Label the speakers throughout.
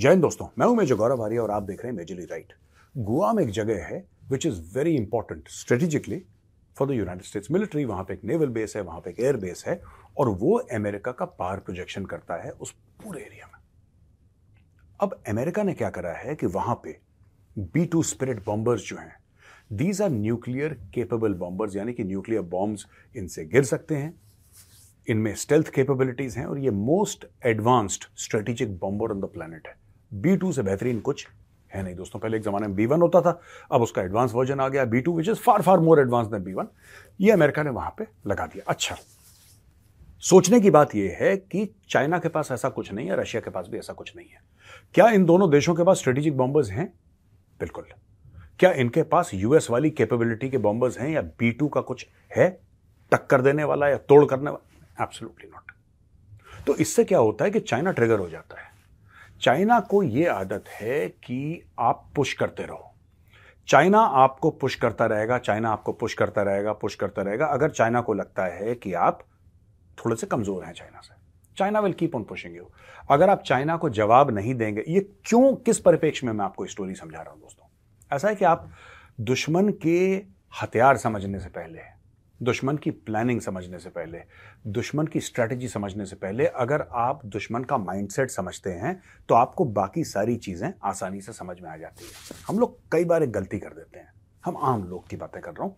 Speaker 1: जैन दोस्तों मैं हूं मेजर गौरव आर्य और आप देख रहे हैं मेजरली राइट गोवा में एक जगह है which is very important strategically for the United States military वहां पे एक नेवल बेस है वहां पे एक एयर बेस है और वो अमेरिका का पार प्रोजेक्शन करता है उस पूरे एरिया में अब अमेरिका ने क्या करा है कि वहां पे बी टू स्पिरिट बॉम्बर्स जो हैं these are nuclear capable bombers यानी कि न्यूक्लियर बॉम्ब्स इनसे गिर सकते हैं इनमें स्टेल्थ कैपेबिलिटीज़ हैं और ये most advanced strategic bomber on the planet है बी टू से बेहतरीन कुछ है नहीं दोस्तों पहले एक ज़माने में बी वन होता था अब उसका एडवांस वर्जन आ गया B two which is far far more advance than B one ये अमेरिका ने वहां पर लगा दिया अच्छा सोचने की बात यह है कि चाइना के पास ऐसा कुछ नहीं है रशिया के पास भी ऐसा कुछ नहीं है क्या इन दोनों देशों के पास स्ट्रेटेजिक बॉम्बर्स हैं बिल्कुल क्या इनके पास यूएस वाली कैपेबिलिटी के बॉम्बर्स हैं या बी टू का कुछ है टक्कर देने वाला या तोड़ करने वाला एब्सोल्युटली नॉट तो इससे क्या होता है कि चाइना ट्रिगर हो जाता है चाइना को यह आदत है कि आप पुश करते रहो चाइना आपको पुश करता रहेगा चाइना आपको पुश करता रहेगा पुश करता रहेगा अगर चाइना को लगता है कि आप थोड़े से कमज़ोर हैं चाइना से China will keep on pushing you अगर आप चाइना को जवाब नहीं देंगे ये क्यों किस परिपेक्ष में मैं आपको स्टोरी समझा रहा हूँ दोस्तों ऐसा है कि आप दुश्मन के हथियार समझने से पहले दुश्मन की प्लानिंग समझने से पहले दुश्मन की स्ट्रैटेजी समझने से पहले अगर आप दुश्मन का माइंडसेट समझते हैं तो आपको बाकी सारी चीज़ें आसानी से समझ में आ जाती है हम लोग कई बार एक गलती कर देते हैं हम आम लोग की बातें कर रहा हूँ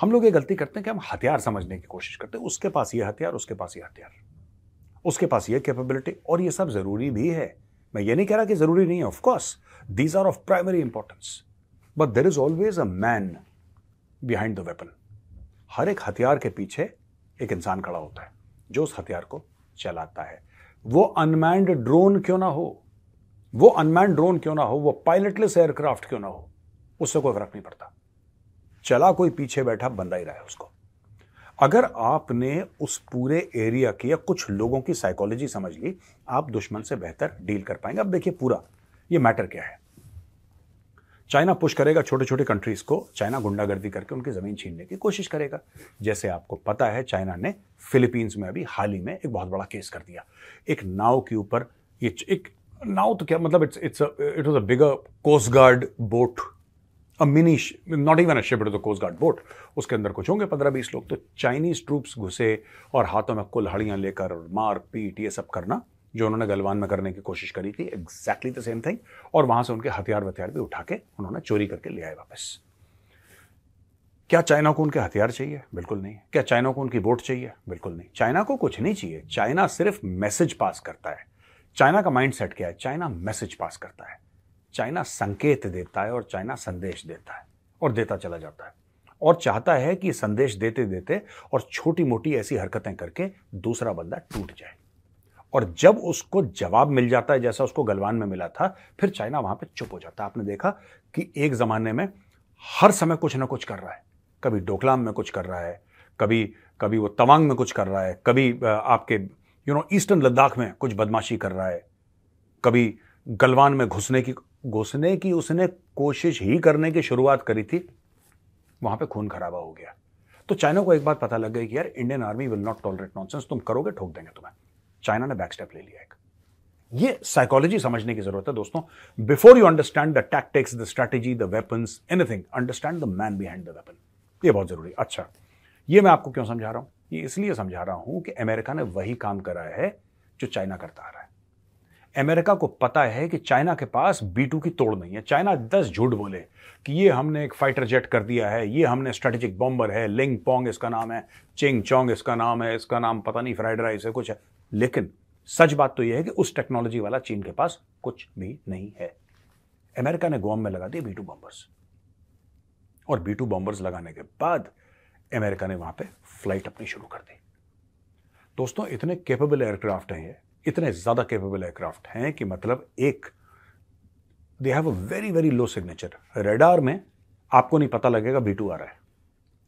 Speaker 1: हम लोग ये गलती करते हैं कि हम हथियार समझने की कोशिश करते हैं उसके पास ये हथियार उसके पास ये हथियार उसके पास ये कैपेबिलिटी और ये सब ज़रूरी भी है मैं ये नहीं कह रहा कि ज़रूरी नहीं है of course these are of primary importance but there is always a man behind the weapon हर एक हथियार के पीछे एक इंसान खड़ा होता है जो उस हथियार को चलाता है वो अनमैंड ड्रोन क्यों ना हो वो अनमैंड ड्रोन क्यों ना हो वो पायलटलेस एयरक्राफ्ट क्यों ना हो उससे कोई फर्क नहीं पड़ता चला कोई पीछे बैठा बंदा ही रहा है उसको अगर आपने उस पूरे एरिया की या कुछ लोगों की साइकोलॉजी समझ ली आप दुश्मन से बेहतर डील कर पाएंगे अब देखिए पूरा ये मैटर क्या है चाइना पुश करेगा छोटे छोटे कंट्रीज़ को चाइना गुंडागर्दी करके उनकी ज़मीन छीनने की कोशिश करेगा जैसे आपको पता है चाइना ने फिलीपींस में अभी हाल ही में एक बहुत बड़ा केस कर दिया एक नाव के ऊपर ये एक नाव तो क्या मतलब it's it's it was a bigger coast guard boat a mini not even a ship it coast guard boat उसके अंदर कुछ होंगे पंद्रह बीस लोग तो चाइनीज ट्रूप्स घुसे और हाथों में कुल्हाड़ियाँ लेकर मार पीट ये सब करना जो उन्होंने गलवान में करने की कोशिश करी थी एग्जैक्टली द सेम थिंग और वहां से उनके हथियार वथियार भी उठा के उन्होंने चोरी करके ले आए वापस क्या चाइना को उनके हथियार चाहिए बिल्कुल नहीं क्या चाइना को उनकी बोट चाहिए बिल्कुल नहीं चाइना को कुछ नहीं चाहिए चाइना सिर्फ मैसेज पास करता है चाइना का माइंड सेट क्या है चाइना मैसेज पास करता है चाइना संकेत देता है और चाइना संदेश देता है और देता चला जाता है और चाहता है कि संदेश देते देते और छोटी मोटी ऐसी हरकतें करके दूसरा बंदा टूट जाए और जब उसको जवाब मिल जाता है जैसा उसको गलवान में मिला था फिर चाइना वहां पे चुप हो जाता है आपने देखा कि एक ज़माने में हर समय कुछ ना कुछ कर रहा है कभी डोकलाम में कुछ कर रहा है कभी कभी वो तवांग में कुछ कर रहा है कभी आपके यू नो ईस्टर्न लद्दाख में कुछ बदमाशी कर रहा है कभी गलवान में घुसने की घुसने की उसने कोशिश ही करने की शुरुआत करी थी वहां पे खून खराबा हो गया तो चाइना को एक बात पता लग गई कि यार Indian army will not tolerate nonsense तुम करोगे ठोक देंगे तुम्हें चाइना ने बैक स्टेप ले लिया एक ये साइकोलॉजी समझने की जरूरत है दोस्तों before you understand the tactics the strategy the weapons anything understand the man behind the weapon ये बहुत जरूरी अच्छा ये मैं आपको क्यों समझा रहा हूं ये इसलिए समझा रहा हूं कि अमेरिका ने वही काम करा है जो चाइना करता आ रहा है अमेरिका को पता है कि चाइना के पास बी की तोड़ नहीं है चाइना दस झूठ बोले कि ये हमने एक फाइटर जेट कर दिया है ये हमने स्ट्रेटेजिक बॉम्बर है लिंग पोंग इसका नाम है चिंग चोंग इसका नाम है इसका नाम पता नहीं फ्राइड राइस है कुछ है लेकिन सच बात तो यह है कि उस टेक्नोलॉजी वाला चीन के पास कुछ भी नहीं है अमेरिका ने गोम में लगा दिए बीटू बॉम्बर्स और बीटू बॉम्बर्स लगाने के बाद अमेरिका ने वहां पे फ्लाइट अपनी शुरू कर दी दोस्तों इतने कैपेबल एयरक्राफ्ट हैं ये इतने ज़्यादा कैपेबल एयरक्राफ्ट हैं कि मतलब एक they have a very very low signature radar में आपको नहीं पता लगेगा बीटू आ रहा है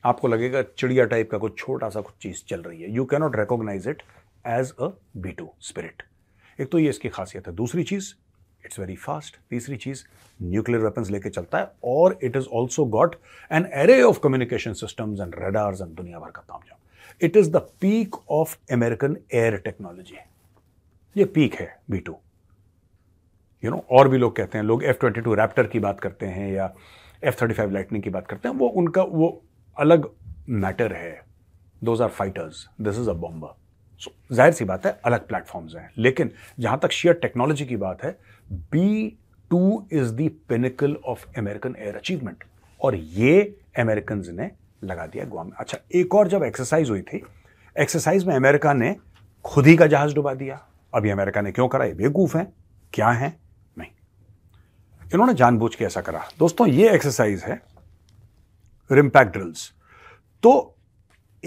Speaker 1: आपको लगेगा चिड़िया टाइप का कुछ छोटा सा कुछ चीज़ चल रही है you cannot recognize it as a B two spirit एक तो ये इसकी खासियत है दूसरी चीज़ इट्स वेरी फास्ट तीसरी चीज़ न्यूक्लियर वेपन लेके चलता है और it is also got an array of communication system and radars and दुनिया भर का जाम it is the peak of American air technology ये पीक है बी टू यू नो और भी लोग कहते हैं लोग एफ ट्वेंटी टू रैप्टर की बात करते हैं या एफ थर्टी फाइव लाइटनिंग की बात करते हैं वो उनका वो अलग मैटर है those are fighters this is a bomber so जाहिर सी बात है अलग प्लेटफॉर्म्स हैं लेकिन जहाँ तक शेयर टेक्नोलॉजी की बात है B two is the pinnacle of American air achievement और ये अमेरिकन ने लगा दिया गोवा में अच्छा एक और जब एक्सरसाइज हुई थी एक्सरसाइज में अमेरिका ने खुद ही का जहाज डुबा दिया अभी अमेरिका ने क्यों करा ये बेवकूफ़ है क्या है नहीं इन्होंने जानबूझ के ऐसा करा दोस्तों ये एक्सरसाइज है रिमपैक ड्रिल्स तो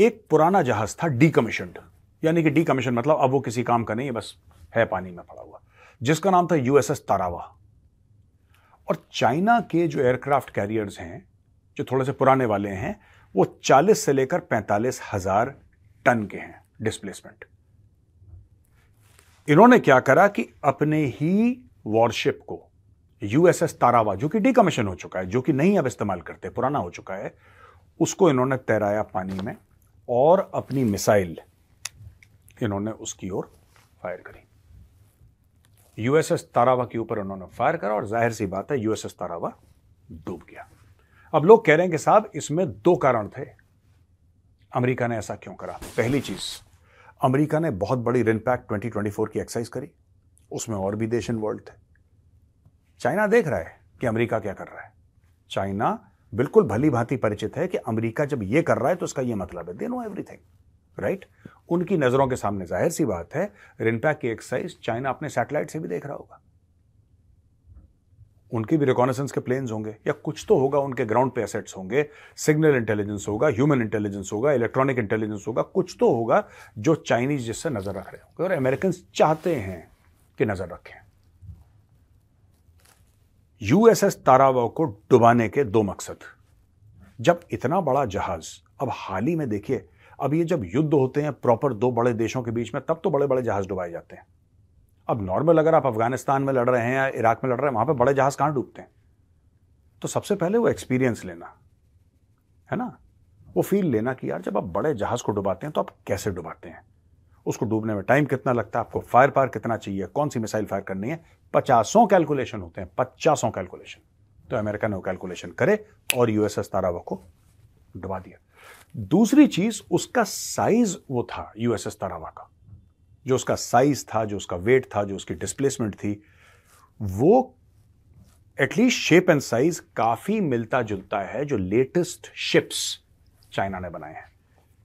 Speaker 1: एक पुराना जहाज था डीकमीशनड यानी कि डी कमीशन मतलब अब वो किसी काम का नहीं है बस है पानी में पड़ा हुआ जिसका नाम था यूएसएस तारावा और चाइना के जो एयरक्राफ्ट कैरियर्स हैं जो थोड़े से पुराने वाले हैं वो 40 से लेकर पैंतालीस हजार टन के हैं डिस्प्लेसमेंट इन्होंने क्या करा कि अपने ही वॉरशिप को यूएसएस तारावा जो कि डी कमीशन हो चुका है जो कि नहीं अब इस्तेमाल करते पुराना हो चुका है उसको इन्होंने तैराया पानी में और अपनी मिसाइल इन्होंने उसकी ओर फायर करी यूएसएस तारावा के ऊपर उन्होंने फायर करा और जाहिर सी बात है यूएसएस तारावा डूब गया अब लोग कह रहे हैं कि साहब इसमें दो कारण थे अमेरिका ने ऐसा क्यों करा पहली चीज अमेरिका ने बहुत बड़ी रिनपैक्ट 2024 की एक्सरसाइज करी उसमें और भी देश इन्वॉल्व थे चाइना देख रहा है कि अमेरिका क्या कर रहा है चाइना बिल्कुल भली भांति परिचित है कि अमेरिका जब यह कर रहा है तो उसका यह मतलब है दे नो एवरीथिंग राइट उनकी नज़रों के सामने जाहिर सी बात है रिनपैक की एक्सरसाइज चाइना अपने सैटेलाइट से भी देख रहा होगा उनके भी रिकॉनेसेंस के प्लेन्स होंगे या कुछ तो होगा उनके ग्राउंड पे एसेट्स होंगे सिग्नल इंटेलिजेंस होगा ह्यूमन इंटेलिजेंस होगा इलेक्ट्रॉनिक इंटेलिजेंस होगा कुछ तो होगा जो चाइनीज जिससे नज़र रख रहे होंगे और अमेरिकन चाहते हैं कि नज़र रखें यूएसएस तारावा को डुबाने के दो मकसद जब इतना बड़ा जहाज अब हाल ही में देखिए अब ये जब युद्ध होते हैं प्रॉपर दो बड़े देशों के बीच में तब तो बड़े बड़े जहाज डुबाए जाते हैं अब नॉर्मल अगर आप अफगानिस्तान में लड़ रहे हैं या इराक में लड़ रहे हैं वहां पर बड़े जहाज कहां डूबते हैं तो सबसे पहले वो एक्सपीरियंस लेना है ना वो फील लेना कि यार जब आप बड़े जहाज को डुबाते हैं तो आप कैसे डुबाते हैं उसको डूबने में टाइम कितना लगता है आपको फायर पार कितना चाहिए कौन सी मिसाइल फायर करनी है पचासों कैलकुलेशन होते हैं पचासों कैलकुलेशन तो अमेरिका ने वो कैलकुलेशन करे और यूएसएस तारावा को डुबा दिया दूसरी चीज उसका साइज वो था यूएसएस तरावा का जो उसका साइज था जो उसका वेट था जो उसकी डिस्प्लेसमेंट थी वो एटलीस्ट शेप एंड साइज काफी मिलता जुलता है जो लेटेस्ट शिप्स चाइना ने बनाए हैं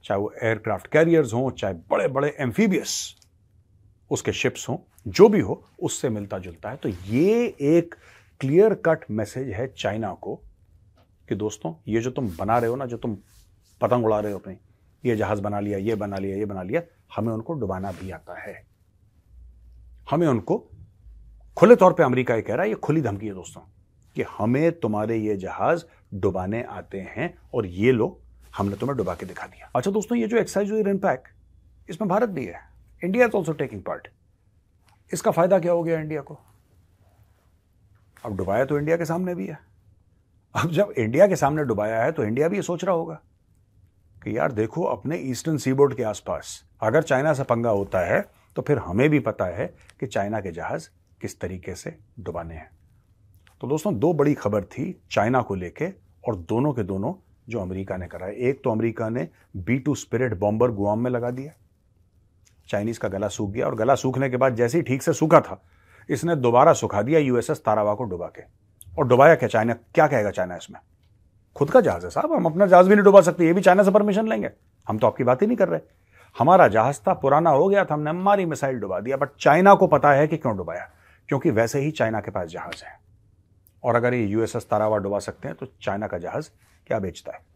Speaker 1: चाहे वो एयरक्राफ्ट कैरियर्स हों चाहे बड़े बड़े एम्फीबियस उसके शिप्स हों जो भी हो उससे मिलता जुलता है तो ये एक क्लियर कट मैसेज है चाइना को कि दोस्तों ये जो तुम बना रहे हो ना जो तुम पतंग उड़ा रहे हो अपने ये जहाज बना लिया ये बना लिया ये बना लिया हमें उनको डुबाना भी आता है हमें उनको खुले तौर पे अमेरिका ये कह रहा है ये खुली धमकी है दोस्तों कि हमें तुम्हारे ये जहाज डुबाने आते हैं और ये लोग हमने तुम्हें डुबा के दिखा दिया अच्छा दोस्तों ये जो एक्साइज हुई रिन पैक इसमें भारत भी है India is also taking part इसका फायदा क्या हो गया इंडिया को अब डुबाया तो इंडिया के सामने भी है अब जब इंडिया के सामने डुबाया है तो इंडिया भी ये सोच रहा होगा कि यार देखो अपने ईस्टर्न सीबोर्ड के आसपास अगर चाइना से पंगा होता है तो फिर हमें भी पता है कि चाइना के जहाज़ किस तरीके से डुबाने हैं तो दोस्तों दो बड़ी खबर थी चाइना को लेके और दोनों के दोनों जो अमेरिका ने करा है एक तो अमेरिका ने B two spirit bomber Guam में लगा दिया चाइनीज़ का गला सूख गया और गला सूखने के बाद जैसे ही ठीक से सूखा था इसने दोबारा सुखा दिया यूएसएस तारावा को डुबा के और डुबाया क्या चाइना क्या कहेगा चाइना इसमें खुद का जहाज है साहब हम अपना जहाज भी नहीं डुबा सकते ये भी चाइना से परमिशन लेंगे हम तो आपकी बात ही नहीं कर रहे हमारा जहाज था पुराना हो गया था हमने हमारी मिसाइल डुबा दिया बट चाइना को पता है कि क्यों डुबाया क्योंकि वैसे ही चाइना के पास जहाज है और अगर ये यूएसएस तारावा डुबा सकते हैं तो चाइना का जहाज क्या बेचता है